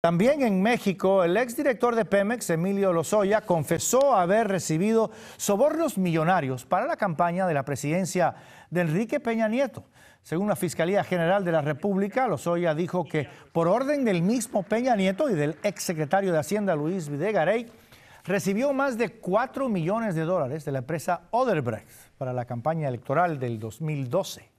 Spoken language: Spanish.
También en México, el exdirector de Pemex, Emilio Lozoya, confesó haber recibido sobornos millonarios para la campaña de la presidencia de Enrique Peña Nieto. Según la Fiscalía General de la República, Lozoya dijo que por orden del mismo Peña Nieto y del exsecretario de Hacienda Luis Videgaray, recibió más de 4 millones de dólares de la empresa Oderbrecht para la campaña electoral del 2012.